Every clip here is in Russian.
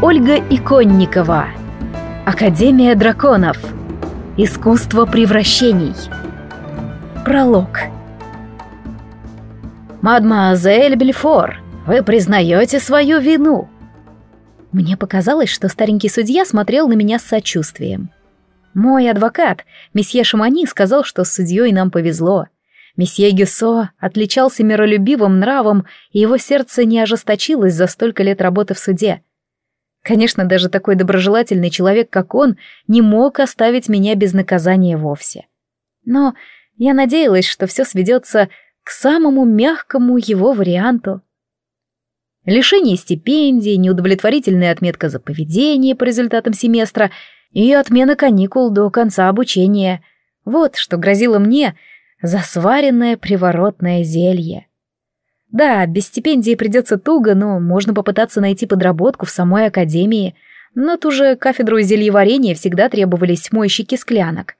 Ольга Иконникова. Академия драконов. Искусство превращений. Пролог. «Мадемуазель Бельфор, вы признаете свою вину?» Мне показалось, что старенький судья смотрел на меня с сочувствием. Мой адвокат, месье Шамани, сказал, что с судьей нам повезло. Месье Гюсо отличался миролюбивым нравом, и его сердце не ожесточилось за столько лет работы в суде — Конечно, даже такой доброжелательный человек, как он, не мог оставить меня без наказания вовсе. Но я надеялась, что все сведется к самому мягкому его варианту. Лишение стипендии, неудовлетворительная отметка за поведение по результатам семестра и отмена каникул до конца обучения. Вот что грозило мне засваренное приворотное зелье. Да, без стипендии придется туго, но можно попытаться найти подработку в самой академии. На ту же кафедру зельеварения всегда требовались мойщики склянок.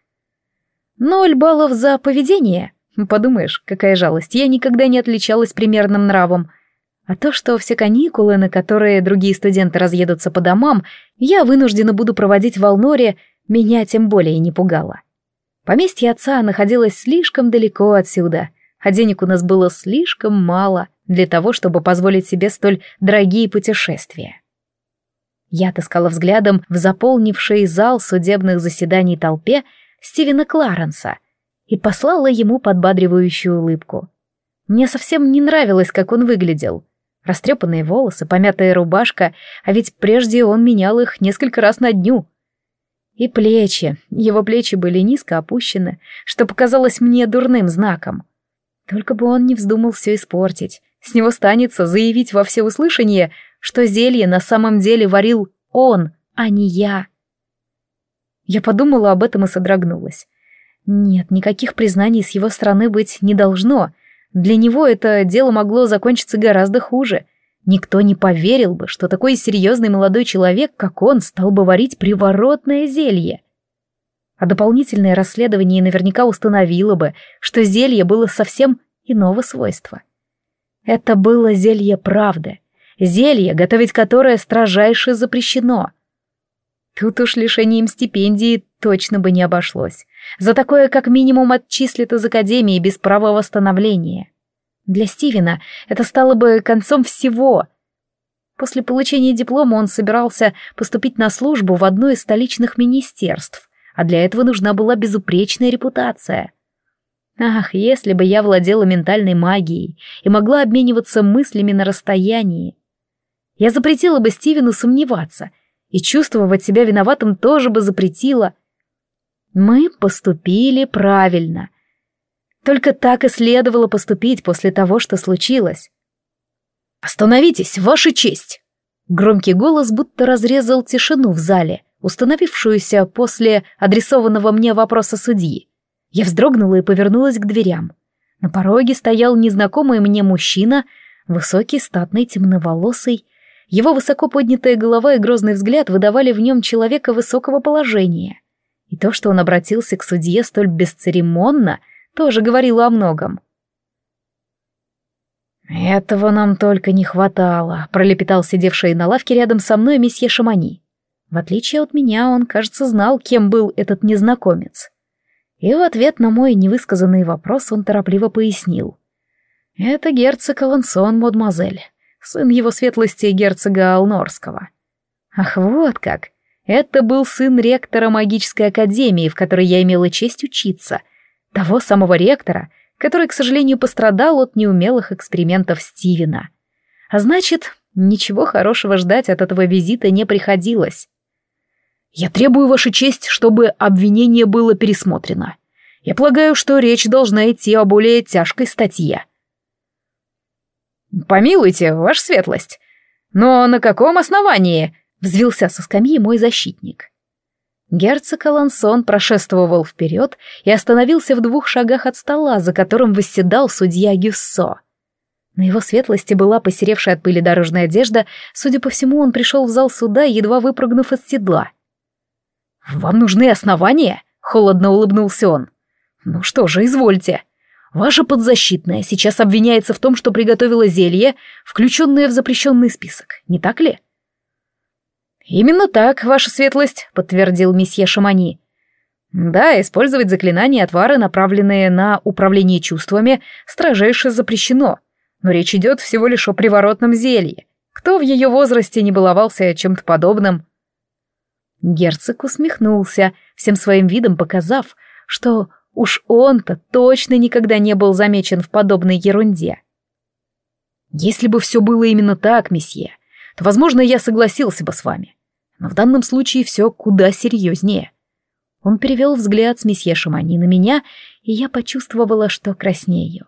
Ноль баллов за поведение. Подумаешь, какая жалость, я никогда не отличалась примерным нравом. А то, что все каникулы, на которые другие студенты разъедутся по домам, я вынуждена буду проводить в Алноре, меня тем более не пугало. Поместье отца находилось слишком далеко отсюда — а денег у нас было слишком мало для того, чтобы позволить себе столь дорогие путешествия. Я отыскала взглядом в заполнивший зал судебных заседаний толпе Стивена Кларенса и послала ему подбадривающую улыбку. Мне совсем не нравилось, как он выглядел. Растрепанные волосы, помятая рубашка, а ведь прежде он менял их несколько раз на дню. И плечи. Его плечи были низко опущены, что показалось мне дурным знаком. Только бы он не вздумал все испортить. С него станется заявить во всеуслышание, что зелье на самом деле варил он, а не я. Я подумала об этом и содрогнулась. Нет, никаких признаний с его стороны быть не должно. Для него это дело могло закончиться гораздо хуже. Никто не поверил бы, что такой серьезный молодой человек, как он, стал бы варить приворотное зелье а дополнительное расследование наверняка установило бы, что зелье было совсем иного свойства. Это было зелье правды, зелье, готовить которое строжайше запрещено. Тут уж лишением стипендии точно бы не обошлось. За такое как минимум отчислят из Академии без права восстановления. Для Стивена это стало бы концом всего. После получения диплома он собирался поступить на службу в одно из столичных министерств, а для этого нужна была безупречная репутация. Ах, если бы я владела ментальной магией и могла обмениваться мыслями на расстоянии. Я запретила бы Стивену сомневаться, и чувствовать себя виноватым тоже бы запретила. Мы поступили правильно. Только так и следовало поступить после того, что случилось. «Остановитесь, Ваша честь!» Громкий голос будто разрезал тишину в зале установившуюся после адресованного мне вопроса судьи. Я вздрогнула и повернулась к дверям. На пороге стоял незнакомый мне мужчина, высокий, статный, темноволосый. Его высоко поднятая голова и грозный взгляд выдавали в нем человека высокого положения. И то, что он обратился к судье столь бесцеремонно, тоже говорило о многом. «Этого нам только не хватало», — пролепетал сидевший на лавке рядом со мной месье Шамани. В отличие от меня, он, кажется, знал, кем был этот незнакомец. И в ответ на мой невысказанный вопрос он торопливо пояснил. «Это герцог Алансон, мадемуазель, сын его светлости герцога Алнорского». «Ах, вот как! Это был сын ректора магической академии, в которой я имела честь учиться, того самого ректора, который, к сожалению, пострадал от неумелых экспериментов Стивена. А значит, ничего хорошего ждать от этого визита не приходилось». Я требую, Ваша честь, чтобы обвинение было пересмотрено. Я полагаю, что речь должна идти о более тяжкой статье. Помилуйте, Ваша светлость. Но на каком основании? Взвился со скамьи мой защитник. Герцог Алансон прошествовал вперед и остановился в двух шагах от стола, за которым восседал судья Гюссо. На его светлости была посеревшая от пыли дорожная одежда, судя по всему, он пришел в зал суда, едва выпрыгнув из седла. «Вам нужны основания?» — холодно улыбнулся он. «Ну что же, извольте. Ваша подзащитная сейчас обвиняется в том, что приготовила зелье, включенное в запрещенный список, не так ли?» «Именно так, ваша светлость», — подтвердил месье Шамани. «Да, использовать заклинания и отвары, направленные на управление чувствами, строжайше запрещено. Но речь идет всего лишь о приворотном зелье. Кто в ее возрасте не баловался чем-то подобным?» Герцог усмехнулся, всем своим видом показав, что уж он-то точно никогда не был замечен в подобной ерунде. «Если бы все было именно так, месье, то, возможно, я согласился бы с вами. Но в данном случае все куда серьезнее». Он перевел взгляд с месье Шамани на меня, и я почувствовала, что краснею.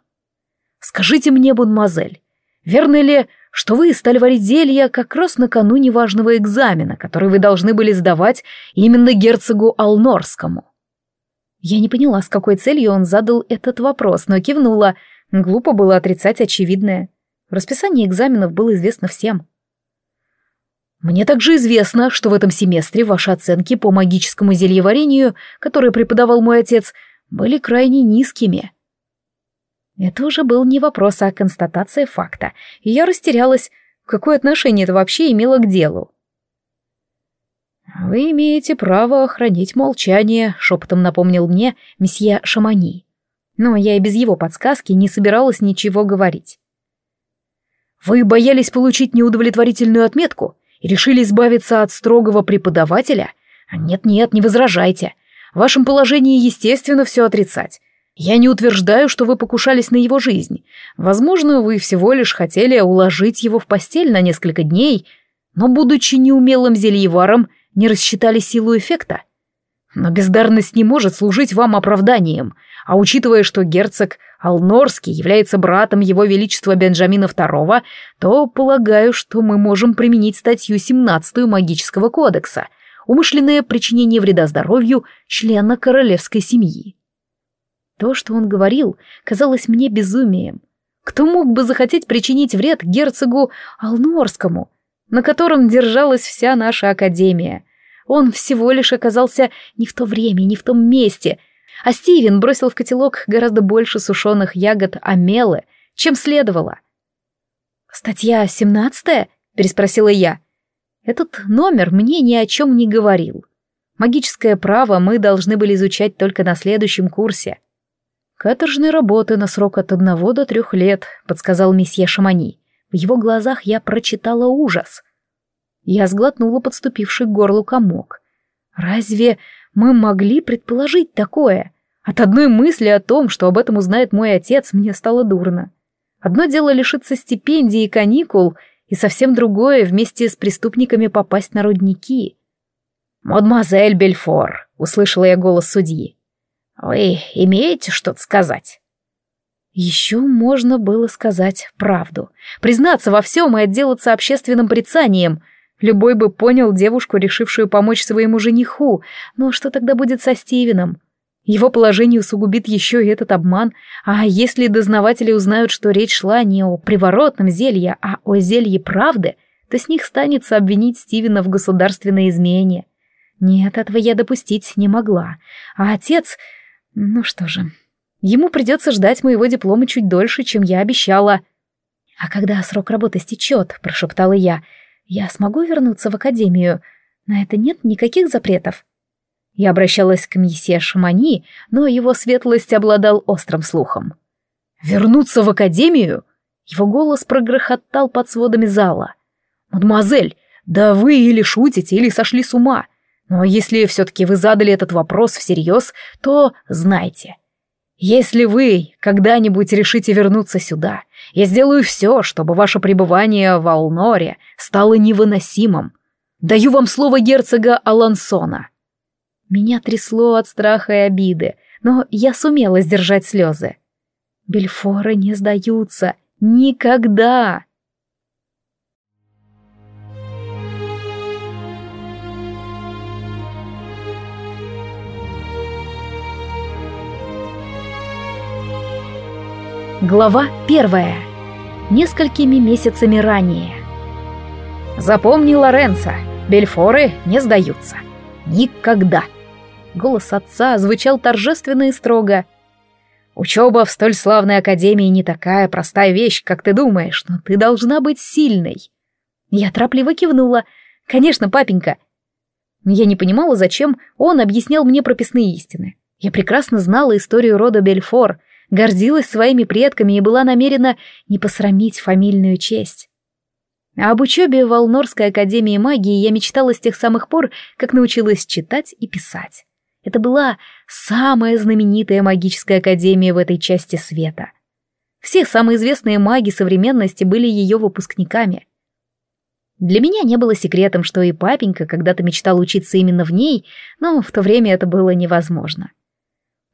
«Скажите мне, бунмазель, верно ли, что вы стали варить зелья как раз накануне важного экзамена, который вы должны были сдавать именно герцогу Алнорскому. Я не поняла, с какой целью он задал этот вопрос, но кивнула. Глупо было отрицать очевидное. Расписание экзаменов было известно всем. Мне также известно, что в этом семестре ваши оценки по магическому зельеварению, которое преподавал мой отец, были крайне низкими. Это уже был не вопрос, а констатация факта, и я растерялась, какое отношение это вообще имело к делу. «Вы имеете право хранить молчание», — шепотом напомнил мне месье Шамани. Но я и без его подсказки не собиралась ничего говорить. «Вы боялись получить неудовлетворительную отметку и решили избавиться от строгого преподавателя? Нет-нет, не возражайте. В вашем положении, естественно, все отрицать. Я не утверждаю, что вы покушались на его жизнь. Возможно, вы всего лишь хотели уложить его в постель на несколько дней, но, будучи неумелым зельеваром, не рассчитали силу эффекта. Но бездарность не может служить вам оправданием, а учитывая, что герцог Алнорский является братом его величества Бенджамина II, то полагаю, что мы можем применить статью 17 Магического кодекса «Умышленное причинение вреда здоровью члена королевской семьи». То, что он говорил, казалось мне безумием. Кто мог бы захотеть причинить вред герцогу Алнорскому, на котором держалась вся наша академия? Он всего лишь оказался не в то время, не в том месте, а Стивен бросил в котелок гораздо больше сушеных ягод амелы, чем следовало. «Статья семнадцатая, переспросила я. «Этот номер мне ни о чем не говорил. Магическое право мы должны были изучать только на следующем курсе». «Каторжной работы на срок от одного до трех лет», — подсказал месье Шамани. В его глазах я прочитала ужас. Я сглотнула подступивший к горлу комок. «Разве мы могли предположить такое?» От одной мысли о том, что об этом узнает мой отец, мне стало дурно. Одно дело лишиться стипендии и каникул, и совсем другое вместе с преступниками попасть на рудники. «Мадемуазель Бельфор», — услышала я голос судьи, «Вы имеете что-то сказать?» Еще можно было сказать правду, признаться во всем и отделаться общественным прицанием. Любой бы понял девушку, решившую помочь своему жениху, но что тогда будет со Стивеном? Его положение усугубит еще и этот обман, а если дознаватели узнают, что речь шла не о приворотном зелье, а о зелье правды, то с них станется обвинить Стивена в государственной измене. Нет, этого я допустить не могла. А отец... Ну что же, ему придется ждать моего диплома чуть дольше, чем я обещала. А когда срок работы стечет, прошептала я, я смогу вернуться в академию. На это нет никаких запретов. Я обращалась к месье Шамани, но его светлость обладал острым слухом. «Вернуться в академию?» Его голос прогрохотал под сводами зала. «Мадемуазель, да вы или шутите, или сошли с ума. Но если все-таки вы задали этот вопрос всерьез, то знайте. Если вы когда-нибудь решите вернуться сюда, я сделаю все, чтобы ваше пребывание в Алноре стало невыносимым. Даю вам слово герцога Алансона. Меня трясло от страха и обиды, но я сумела сдержать слезы. Бельфоры не сдаются. Никогда! Глава первая. Несколькими месяцами ранее. «Запомни, Лоренцо, бельфоры не сдаются. Никогда!» Голос отца звучал торжественно и строго. «Учеба в столь славной академии не такая простая вещь, как ты думаешь, но ты должна быть сильной». Я торопливо кивнула. «Конечно, папенька». Я не понимала, зачем он объяснял мне прописные истины. Я прекрасно знала историю рода Бельфор — гордилась своими предками и была намерена не посрамить фамильную честь. А об учебе в Алнорской академии магии я мечтала с тех самых пор, как научилась читать и писать. Это была самая знаменитая магическая академия в этой части света. Все самые известные маги современности были ее выпускниками. Для меня не было секретом, что и папенька когда-то мечтал учиться именно в ней, но в то время это было невозможно.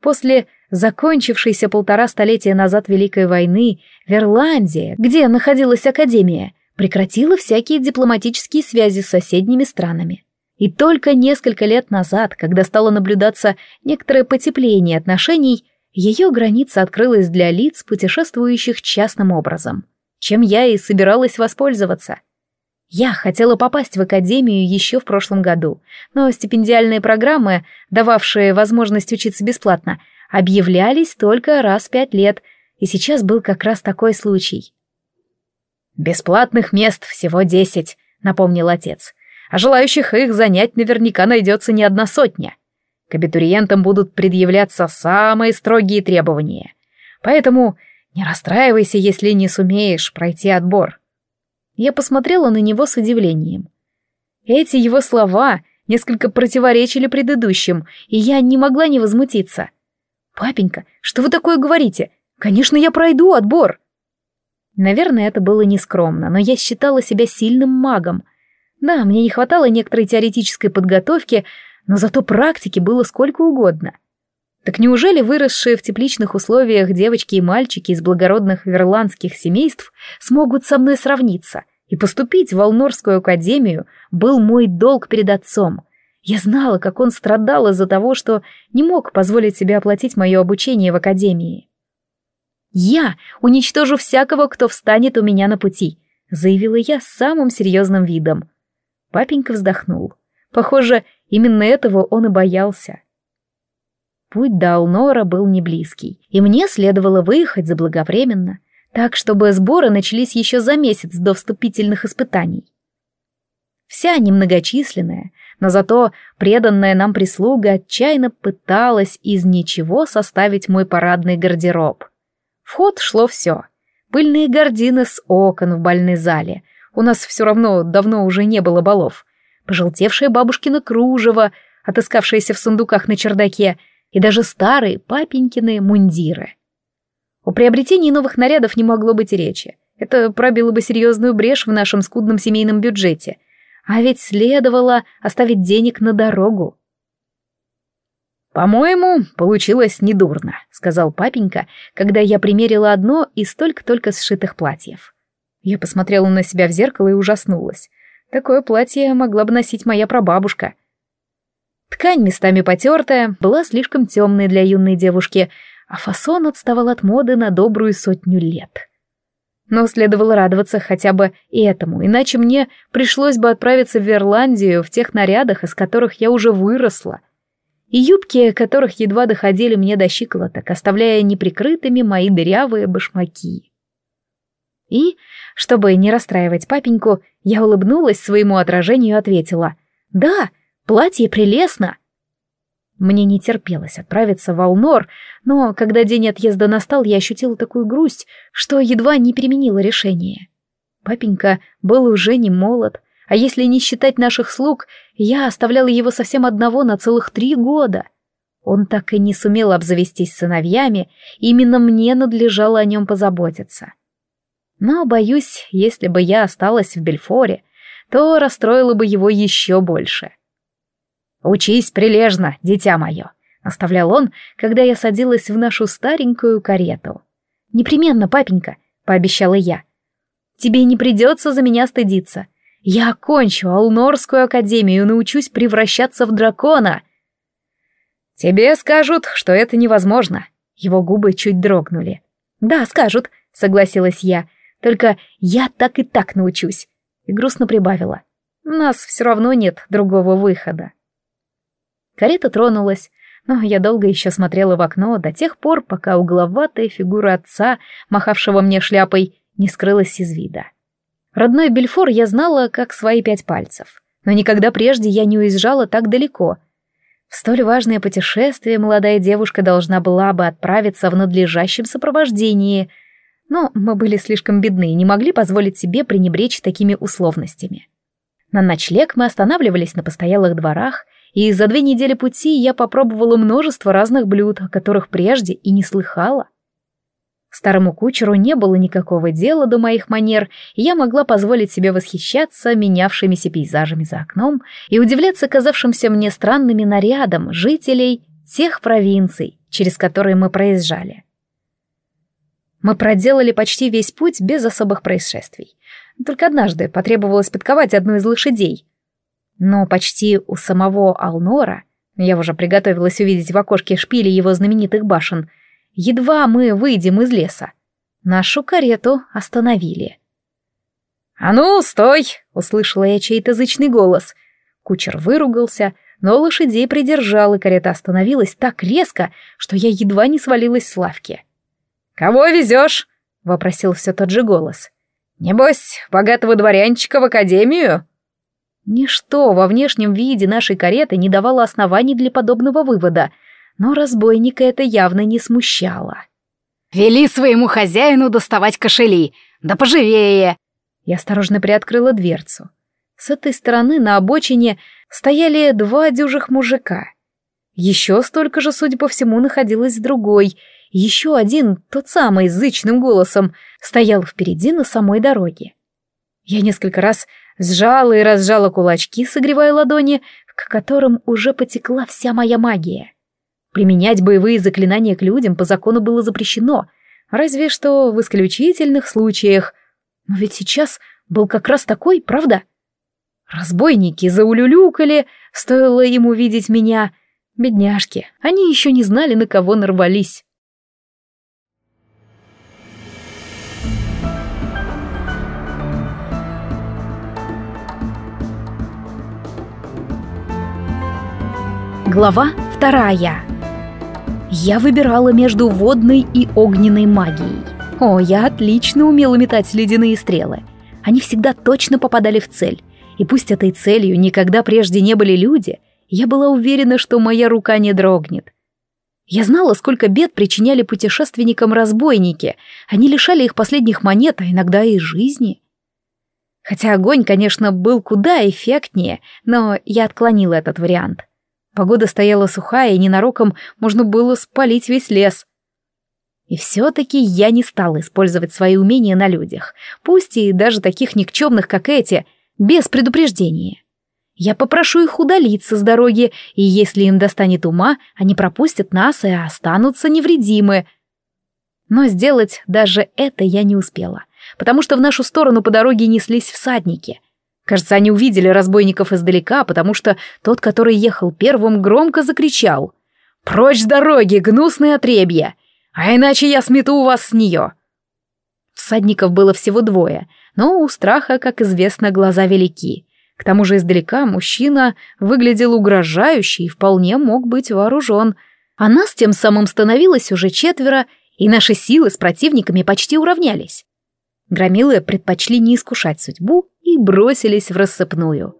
После закончившейся полтора столетия назад Великой войны, в Ирландии, где находилась Академия, прекратила всякие дипломатические связи с соседними странами. И только несколько лет назад, когда стало наблюдаться некоторое потепление отношений, ее граница открылась для лиц, путешествующих частным образом, чем я и собиралась воспользоваться. Я хотела попасть в академию еще в прошлом году, но стипендиальные программы, дававшие возможность учиться бесплатно, объявлялись только раз в пять лет, и сейчас был как раз такой случай. «Бесплатных мест всего десять», — напомнил отец. «А желающих их занять наверняка найдется не одна сотня. К абитуриентам будут предъявляться самые строгие требования. Поэтому не расстраивайся, если не сумеешь пройти отбор». Я посмотрела на него с удивлением. Эти его слова несколько противоречили предыдущим, и я не могла не возмутиться. «Папенька, что вы такое говорите? Конечно, я пройду отбор!» Наверное, это было нескромно, но я считала себя сильным магом. Да, мне не хватало некоторой теоретической подготовки, но зато практики было сколько угодно. Так неужели выросшие в тепличных условиях девочки и мальчики из благородных верландских семейств смогут со мной сравниться? И поступить в Волнорскую академию был мой долг перед отцом. Я знала, как он страдал из-за того, что не мог позволить себе оплатить мое обучение в академии. «Я уничтожу всякого, кто встанет у меня на пути», — заявила я с самым серьезным видом. Папенька вздохнул. Похоже, именно этого он и боялся. Путь до Алнора был неблизкий, и мне следовало выехать заблаговременно, так, чтобы сборы начались еще за месяц до вступительных испытаний. Вся немногочисленная, но зато преданная нам прислуга отчаянно пыталась из ничего составить мой парадный гардероб. В ход шло все. Пыльные гардины с окон в больной зале. У нас все равно давно уже не было балов. Пожелтевшее бабушкино кружево, отыскавшееся в сундуках на чердаке, и даже старые папенькины мундиры. О приобретении новых нарядов не могло быть речи. Это пробило бы серьезную брешь в нашем скудном семейном бюджете — а ведь следовало оставить денег на дорогу. «По-моему, получилось недурно», — сказал папенька, когда я примерила одно из только-только сшитых платьев. Я посмотрела на себя в зеркало и ужаснулась. Такое платье могла бы носить моя прабабушка. Ткань, местами потертая, была слишком темной для юной девушки, а фасон отставал от моды на добрую сотню лет. Но следовало радоваться хотя бы и этому, иначе мне пришлось бы отправиться в Ирландию в тех нарядах, из которых я уже выросла, и юбки, которых едва доходили мне до щиколоток, оставляя неприкрытыми мои дырявые башмаки. И, чтобы не расстраивать папеньку, я улыбнулась своему отражению и ответила «Да, платье прелестно!» Мне не терпелось отправиться в Алнор, но когда день отъезда настал, я ощутила такую грусть, что едва не переменила решение. Папенька был уже не молод, а если не считать наших слуг, я оставляла его совсем одного на целых три года. Он так и не сумел обзавестись сыновьями, именно мне надлежало о нем позаботиться. Но, боюсь, если бы я осталась в Бельфоре, то расстроила бы его еще больше. «Учись прилежно, дитя мое», — оставлял он, когда я садилась в нашу старенькую карету. «Непременно, папенька», — пообещала я. «Тебе не придется за меня стыдиться. Я окончу Алнорскую академию и научусь превращаться в дракона». «Тебе скажут, что это невозможно». Его губы чуть дрогнули. «Да, скажут», — согласилась я. «Только я так и так научусь». И грустно прибавила. «У нас все равно нет другого выхода». Карета тронулась, но я долго еще смотрела в окно до тех пор, пока угловатая фигура отца, махавшего мне шляпой, не скрылась из вида. Родной Бельфор я знала как свои пять пальцев, но никогда прежде я не уезжала так далеко. В столь важное путешествие молодая девушка должна была бы отправиться в надлежащем сопровождении, но мы были слишком бедны и не могли позволить себе пренебречь такими условностями. На ночлег мы останавливались на постоялых дворах — и за две недели пути я попробовала множество разных блюд, о которых прежде и не слыхала. Старому кучеру не было никакого дела до моих манер, и я могла позволить себе восхищаться менявшимися пейзажами за окном и удивляться казавшимся мне странными нарядам жителей тех провинций, через которые мы проезжали. Мы проделали почти весь путь без особых происшествий. Только однажды потребовалось подковать одну из лошадей — но почти у самого Алнора, я уже приготовилась увидеть в окошке шпили его знаменитых башен, едва мы выйдем из леса. Нашу карету остановили. «А ну, стой!» — услышала я чей-то зычный голос. Кучер выругался, но лошадей придержал, и карета остановилась так резко, что я едва не свалилась с лавки. «Кого везешь?» — вопросил все тот же голос. «Небось, богатого дворянчика в академию?» Ничто во внешнем виде нашей кареты не давало оснований для подобного вывода, но разбойника это явно не смущало. «Вели своему хозяину доставать кошели! Да поживее!» Я осторожно приоткрыла дверцу. С этой стороны на обочине стояли два дюжих мужика. Еще столько же, судя по всему, находилось другой. Еще один, тот самый, с зычным голосом, стоял впереди на самой дороге. Я несколько раз сжала и разжала кулачки, согревая ладони, к которым уже потекла вся моя магия. Применять боевые заклинания к людям по закону было запрещено, разве что в исключительных случаях. Но ведь сейчас был как раз такой, правда? Разбойники заулюлюкали, стоило им увидеть меня. Бедняжки, они еще не знали, на кого нарвались. Глава вторая. Я выбирала между водной и огненной магией. О, я отлично умела метать ледяные стрелы. Они всегда точно попадали в цель. И пусть этой целью никогда прежде не были люди, я была уверена, что моя рука не дрогнет. Я знала, сколько бед причиняли путешественникам разбойники. Они лишали их последних монет, а иногда и жизни. Хотя огонь, конечно, был куда эффектнее, но я отклонила этот вариант. Погода стояла сухая, и ненароком можно было спалить весь лес. И все-таки я не стала использовать свои умения на людях, пусть и даже таких никчемных, как эти, без предупреждения. Я попрошу их удалиться с дороги, и если им достанет ума, они пропустят нас и останутся невредимы. Но сделать даже это я не успела, потому что в нашу сторону по дороге неслись всадники, Кажется, они увидели разбойников издалека, потому что тот, который ехал первым, громко закричал. «Прочь с дороги, гнусные отребья! А иначе я смету у вас с нее!» Всадников было всего двое, но у страха, как известно, глаза велики. К тому же издалека мужчина выглядел угрожающе и вполне мог быть вооружен. А нас тем самым становилось уже четверо, и наши силы с противниками почти уравнялись. Громилы предпочли не искушать судьбу и бросились в рассыпную.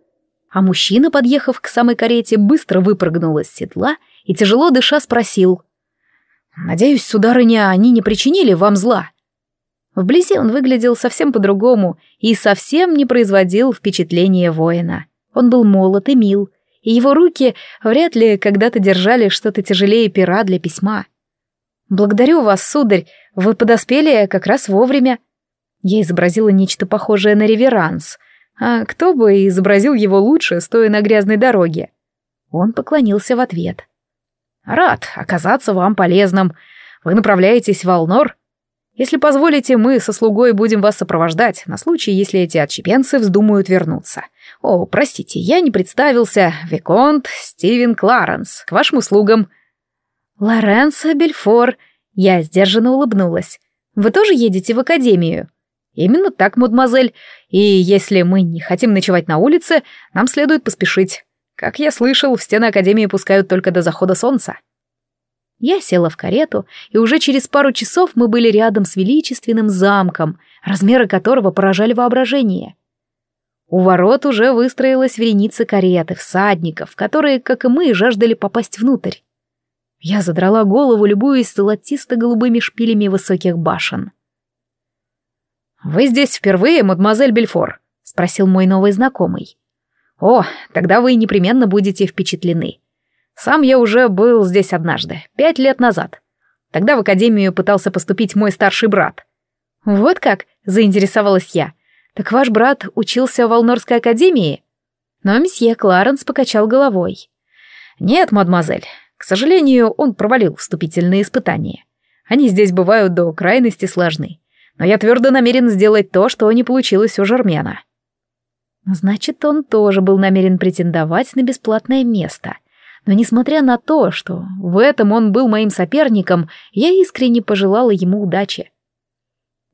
А мужчина, подъехав к самой карете, быстро выпрыгнул из седла и, тяжело дыша, спросил. «Надеюсь, сударыня, они не причинили вам зла?» Вблизи он выглядел совсем по-другому и совсем не производил впечатления воина. Он был молод и мил, и его руки вряд ли когда-то держали что-то тяжелее пера для письма. «Благодарю вас, сударь, вы подоспели как раз вовремя», я изобразила нечто похожее на реверанс. А кто бы изобразил его лучше, стоя на грязной дороге? Он поклонился в ответ. «Рад оказаться вам полезным. Вы направляетесь в Алнор? Если позволите, мы со слугой будем вас сопровождать, на случай, если эти отщепенцы вздумают вернуться. О, простите, я не представился. Виконт Стивен Кларенс, к вашим услугам». «Лоренцо Бельфор», — я сдержанно улыбнулась. «Вы тоже едете в академию?» «Именно так, мадемуазель. И если мы не хотим ночевать на улице, нам следует поспешить. Как я слышал, в стены Академии пускают только до захода солнца». Я села в карету, и уже через пару часов мы были рядом с величественным замком, размеры которого поражали воображение. У ворот уже выстроилась вереница кареты, всадников, которые, как и мы, жаждали попасть внутрь. Я задрала голову, любуясь золотисто-голубыми шпилями высоких башен. «Вы здесь впервые, мадемуазель Бельфор?» — спросил мой новый знакомый. «О, тогда вы непременно будете впечатлены. Сам я уже был здесь однажды, пять лет назад. Тогда в академию пытался поступить мой старший брат». «Вот как?» — заинтересовалась я. «Так ваш брат учился в Алнорской академии?» Но месье Кларенс покачал головой. «Нет, мадемуазель, к сожалению, он провалил вступительные испытания. Они здесь бывают до крайности сложны но я твердо намерен сделать то, что не получилось у Жермена». Значит, он тоже был намерен претендовать на бесплатное место. Но несмотря на то, что в этом он был моим соперником, я искренне пожелала ему удачи.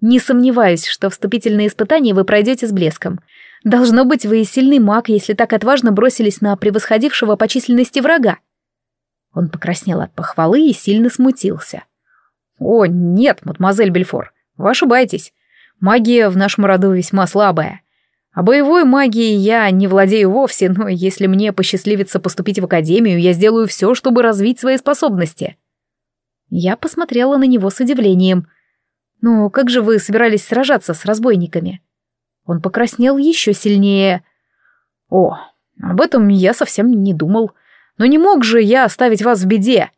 Не сомневаюсь, что вступительные испытания вы пройдете с блеском. Должно быть, вы сильный маг, если так отважно бросились на превосходившего по численности врага. Он покраснел от похвалы и сильно смутился. «О, нет, мадемуазель Бельфор, вы ошибаетесь. Магия в нашем роду весьма слабая. А боевой магией я не владею вовсе, но если мне посчастливится поступить в академию, я сделаю все, чтобы развить свои способности. Я посмотрела на него с удивлением. «Ну, как же вы собирались сражаться с разбойниками?» Он покраснел еще сильнее. «О, об этом я совсем не думал. Но не мог же я оставить вас в беде!»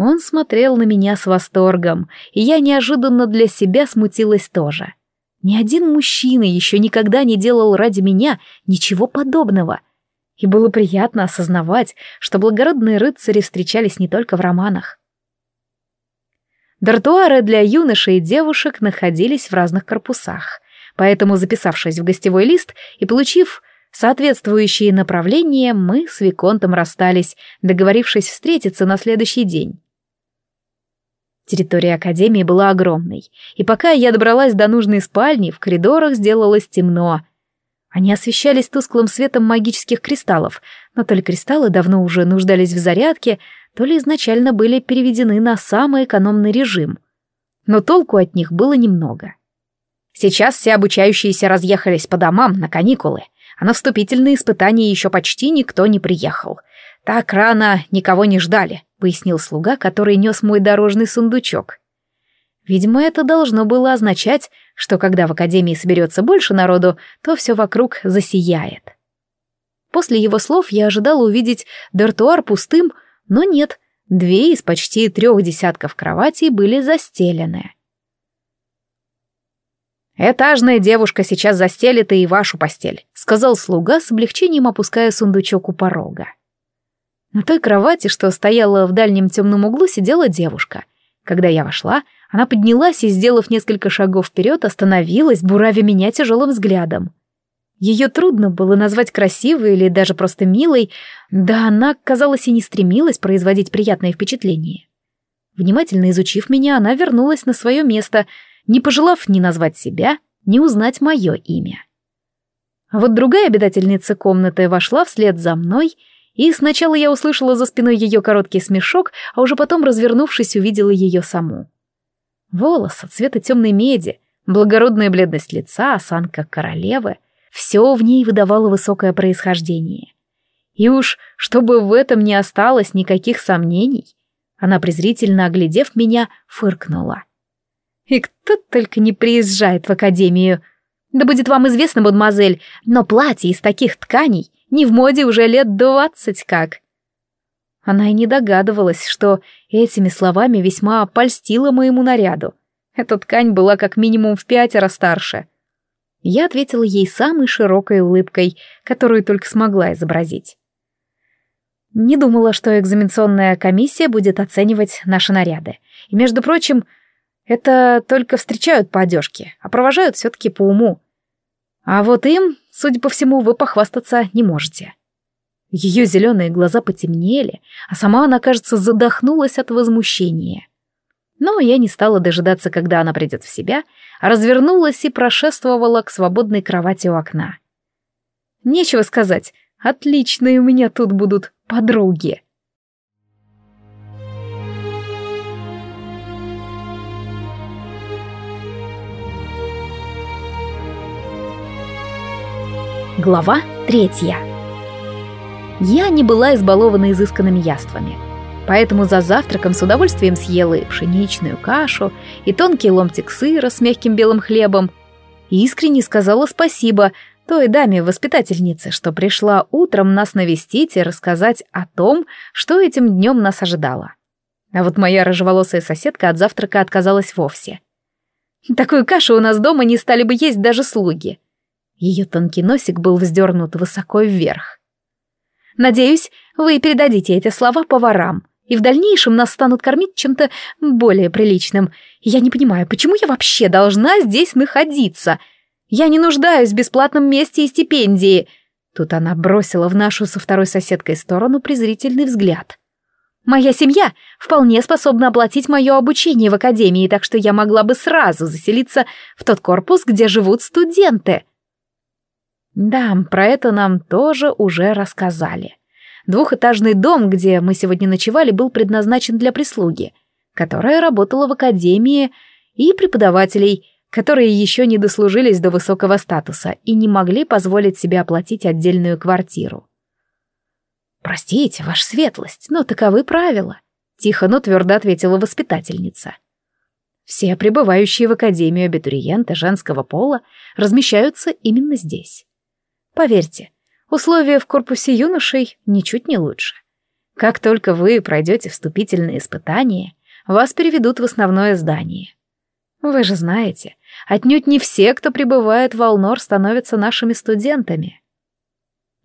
Он смотрел на меня с восторгом, и я неожиданно для себя смутилась тоже. Ни один мужчина еще никогда не делал ради меня ничего подобного. И было приятно осознавать, что благородные рыцари встречались не только в романах. Дартуары для юношей и девушек находились в разных корпусах, поэтому, записавшись в гостевой лист и получив соответствующие направления, мы с Виконтом расстались, договорившись встретиться на следующий день. Территория Академии была огромной, и пока я добралась до нужной спальни, в коридорах сделалось темно. Они освещались тусклым светом магических кристаллов, но то ли кристаллы давно уже нуждались в зарядке, то ли изначально были переведены на самый экономный режим. Но толку от них было немного. Сейчас все обучающиеся разъехались по домам на каникулы, а на вступительные испытания еще почти никто не приехал. Так рано никого не ждали», — пояснил слуга, который нес мой дорожный сундучок. Видимо, это должно было означать, что когда в академии соберется больше народу, то все вокруг засияет. После его слов я ожидала увидеть дартуар пустым, но нет, две из почти трех десятков кроватей были застелены. «Этажная девушка сейчас застелит и вашу постель», — сказал слуга с облегчением, опуская сундучок у порога. На той кровати, что стояла в дальнем темном углу, сидела девушка. Когда я вошла, она поднялась и, сделав несколько шагов вперед, остановилась, буравя меня тяжелым взглядом. Ее трудно было назвать красивой или даже просто милой, да она, казалось, и не стремилась производить приятное впечатление. Внимательно изучив меня, она вернулась на свое место, не пожелав ни назвать себя, ни узнать мое имя. А вот другая обитательница комнаты вошла вслед за мной и сначала я услышала за спиной ее короткий смешок, а уже потом, развернувшись, увидела ее саму. Волосы цвета темной меди, благородная бледность лица, осанка королевы — все в ней выдавало высокое происхождение. И уж, чтобы в этом не осталось никаких сомнений, она, презрительно оглядев меня, фыркнула. «И кто только не приезжает в академию!» Да будет вам известно, мадемуазель, но платье из таких тканей не в моде уже лет двадцать как. Она и не догадывалась, что этими словами весьма польстила моему наряду. Эта ткань была как минимум в пятеро старше. Я ответила ей самой широкой улыбкой, которую только смогла изобразить. Не думала, что экзаменационная комиссия будет оценивать наши наряды. И, между прочим, это только встречают по одежке, а провожают все-таки по уму. А вот им Судя по всему, вы похвастаться не можете. Ее зеленые глаза потемнели, а сама она, кажется, задохнулась от возмущения. Но я не стала дожидаться, когда она придет в себя, а развернулась и прошествовала к свободной кровати у окна. Нечего сказать, отличные у меня тут будут подруги. Глава третья. Я не была избалована изысканными яствами, поэтому за завтраком с удовольствием съела и пшеничную кашу, и тонкий ломтик сыра с мягким белым хлебом, и искренне сказала спасибо той даме-воспитательнице, что пришла утром нас навестить и рассказать о том, что этим днем нас ожидало. А вот моя рыжеволосая соседка от завтрака отказалась вовсе. Такую кашу у нас дома не стали бы есть даже слуги — ее тонкий носик был вздернут высоко вверх. «Надеюсь, вы передадите эти слова поварам, и в дальнейшем нас станут кормить чем-то более приличным. Я не понимаю, почему я вообще должна здесь находиться? Я не нуждаюсь в бесплатном месте и стипендии». Тут она бросила в нашу со второй соседкой сторону презрительный взгляд. Моя семья вполне способна оплатить мое обучение в академии, так что я могла бы сразу заселиться в тот корпус, где живут студенты. Да, про это нам тоже уже рассказали. Двухэтажный дом, где мы сегодня ночевали, был предназначен для прислуги, которая работала в академии, и преподавателей, которые еще не дослужились до высокого статуса и не могли позволить себе оплатить отдельную квартиру. «Простите, ваша светлость, но таковы правила», — тихо, но твердо ответила воспитательница. «Все прибывающие в Академию абитуриенты женского пола размещаются именно здесь. Поверьте, условия в корпусе юношей ничуть не лучше. Как только вы пройдете вступительные испытания, вас переведут в основное здание. Вы же знаете, отнюдь не все, кто прибывает в Алнор, становятся нашими студентами.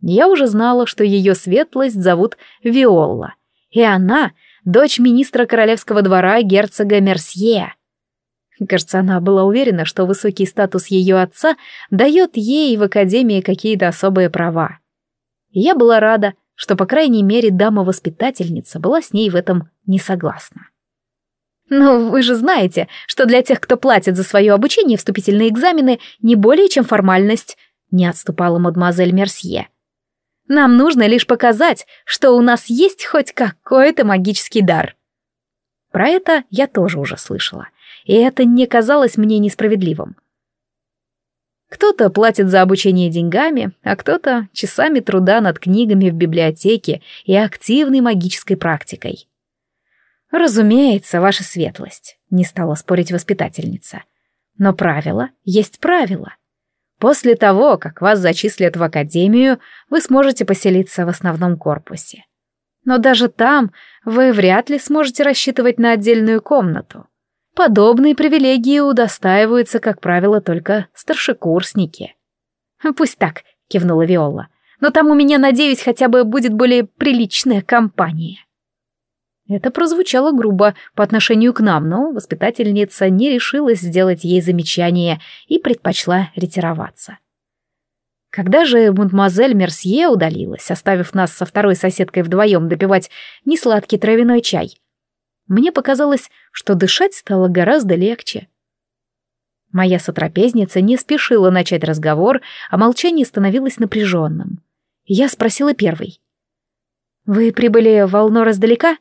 Я уже знала, что ее светлость зовут Виолла, и она — дочь министра королевского двора герцога Мерсье — Кажется, она была уверена, что высокий статус ее отца дает ей в академии какие-то особые права. я была рада, что, по крайней мере, дама-воспитательница была с ней в этом не согласна. «Ну, вы же знаете, что для тех, кто платит за свое обучение, вступительные экзамены не более чем формальность», не отступала мадемуазель Мерсье. «Нам нужно лишь показать, что у нас есть хоть какой-то магический дар». Про это я тоже уже слышала — и это не казалось мне несправедливым. Кто-то платит за обучение деньгами, а кто-то — часами труда над книгами в библиотеке и активной магической практикой. «Разумеется, ваша светлость», — не стала спорить воспитательница. «Но правило есть правило. После того, как вас зачислят в академию, вы сможете поселиться в основном корпусе. Но даже там вы вряд ли сможете рассчитывать на отдельную комнату». Подобные привилегии удостаиваются, как правило, только старшекурсники. «Пусть так», — кивнула Виола. «Но там у меня, надеюсь, хотя бы будет более приличная компания». Это прозвучало грубо по отношению к нам, но воспитательница не решилась сделать ей замечание и предпочла ретироваться. Когда же мадемуазель Мерсье удалилась, оставив нас со второй соседкой вдвоем допивать несладкий травяной чай, мне показалось, что дышать стало гораздо легче. Моя сотрапезница не спешила начать разговор, а молчание становилось напряженным. Я спросила первой. «Вы прибыли в Алнор издалека?»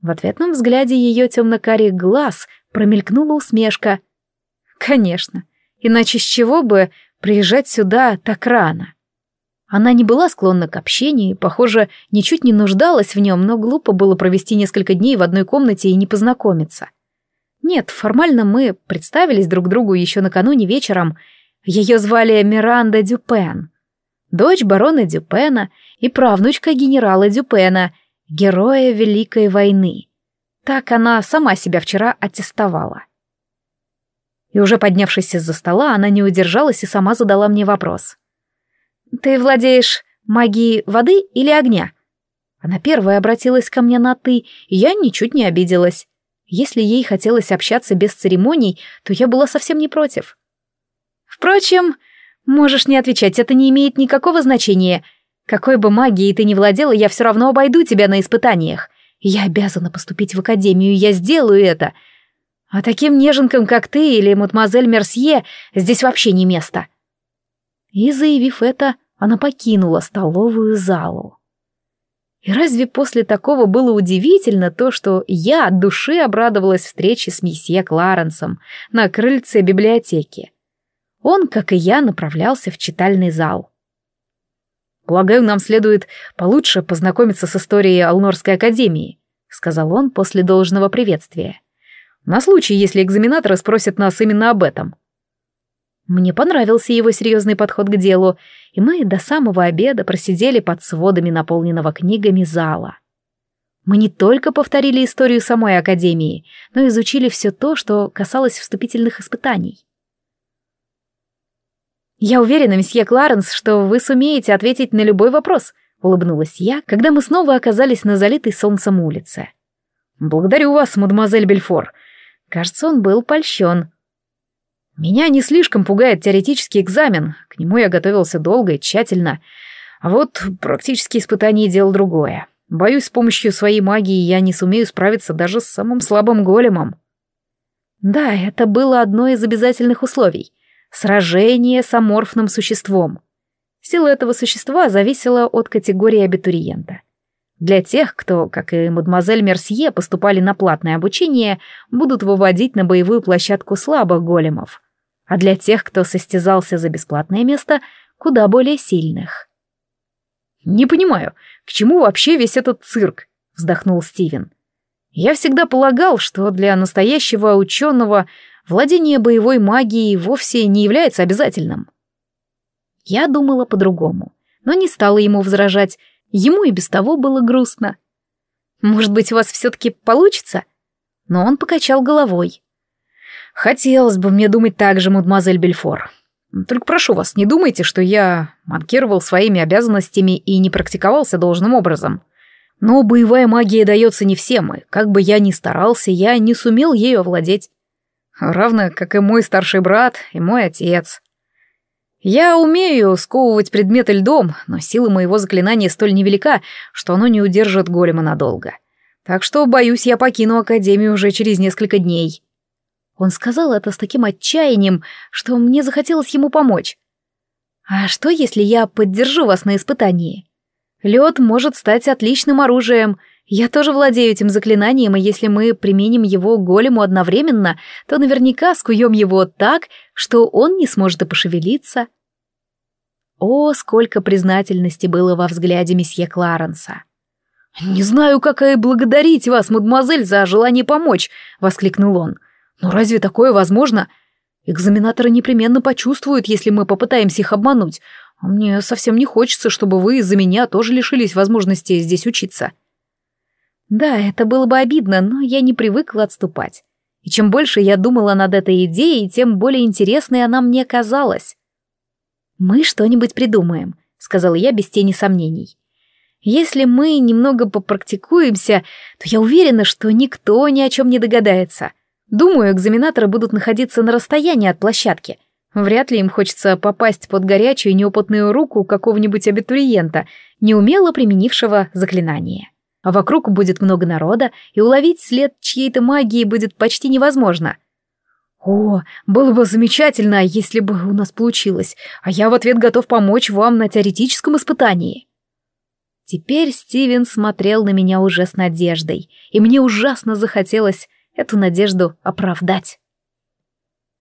В ответном взгляде ее темно-карих глаз промелькнула усмешка. «Конечно. Иначе с чего бы приезжать сюда так рано?» Она не была склонна к общению, и, похоже, ничуть не нуждалась в нем, но глупо было провести несколько дней в одной комнате и не познакомиться. Нет, формально мы представились друг другу еще накануне вечером. Ее звали Миранда Дюпен. Дочь барона Дюпена и правнучка генерала Дюпена, героя Великой войны. Так она сама себя вчера аттестовала. И уже поднявшись из-за стола, она не удержалась и сама задала мне вопрос. «Ты владеешь магией воды или огня?» Она первая обратилась ко мне на «ты», и я ничуть не обиделась. Если ей хотелось общаться без церемоний, то я была совсем не против. «Впрочем, можешь не отвечать, это не имеет никакого значения. Какой бы магией ты ни владела, я все равно обойду тебя на испытаниях. Я обязана поступить в академию, я сделаю это. А таким неженкам, как ты или мадемуазель Мерсье, здесь вообще не место». И, заявив это, она покинула столовую залу. И разве после такого было удивительно то, что я от души обрадовалась встрече с месье Кларенсом на крыльце библиотеки? Он, как и я, направлялся в читальный зал. «Полагаю, нам следует получше познакомиться с историей Алнорской академии», — сказал он после должного приветствия. «На случай, если экзаменаторы спросят нас именно об этом». Мне понравился его серьезный подход к делу, и мы до самого обеда просидели под сводами наполненного книгами зала. Мы не только повторили историю самой Академии, но изучили все то, что касалось вступительных испытаний. «Я уверена, месье Кларенс, что вы сумеете ответить на любой вопрос», — улыбнулась я, когда мы снова оказались на залитой солнцем улице. «Благодарю вас, мадемуазель Бельфор». Кажется, он был польщен. Меня не слишком пугает теоретический экзамен, к нему я готовился долго и тщательно. А вот практические испытания — дело другое. Боюсь, с помощью своей магии я не сумею справиться даже с самым слабым големом. Да, это было одно из обязательных условий — сражение с аморфным существом. Сила этого существа зависела от категории абитуриента. Для тех, кто, как и мадемуазель Мерсье, поступали на платное обучение, будут выводить на боевую площадку слабых големов а для тех, кто состязался за бесплатное место, куда более сильных. «Не понимаю, к чему вообще весь этот цирк?» — вздохнул Стивен. «Я всегда полагал, что для настоящего ученого владение боевой магией вовсе не является обязательным». Я думала по-другому, но не стала ему возражать, ему и без того было грустно. «Может быть, у вас все-таки получится?» Но он покачал головой. Хотелось бы мне думать так же, мадемуазель Бельфор. Только прошу вас, не думайте, что я манкировал своими обязанностями и не практиковался должным образом. Но боевая магия дается не всем, и как бы я ни старался, я не сумел ею овладеть. Равно, как и мой старший брат и мой отец. Я умею сковывать предметы льдом, но сила моего заклинания столь невелика, что оно не удержит голема надолго. Так что, боюсь, я покину Академию уже через несколько дней. Он сказал это с таким отчаянием, что мне захотелось ему помочь. А что, если я поддержу вас на испытании? Лед может стать отличным оружием. Я тоже владею этим заклинанием, и если мы применим его голему одновременно, то наверняка скуем его так, что он не сможет и пошевелиться. О, сколько признательности было во взгляде месье Кларенса. «Не знаю, как и благодарить вас, мадемуазель, за желание помочь», — воскликнул он. — но разве такое возможно? Экзаменаторы непременно почувствуют, если мы попытаемся их обмануть. А мне совсем не хочется, чтобы вы из-за меня тоже лишились возможности здесь учиться. Да, это было бы обидно, но я не привыкла отступать. И чем больше я думала над этой идеей, тем более интересной она мне казалась. «Мы что-нибудь придумаем», — сказала я без тени сомнений. «Если мы немного попрактикуемся, то я уверена, что никто ни о чем не догадается». Думаю, экзаменаторы будут находиться на расстоянии от площадки. Вряд ли им хочется попасть под горячую неопытную руку какого-нибудь абитуриента, неумело применившего заклинание. А вокруг будет много народа, и уловить след чьей-то магии будет почти невозможно. «О, было бы замечательно, если бы у нас получилось, а я в ответ готов помочь вам на теоретическом испытании». Теперь Стивен смотрел на меня уже с надеждой, и мне ужасно захотелось эту надежду оправдать.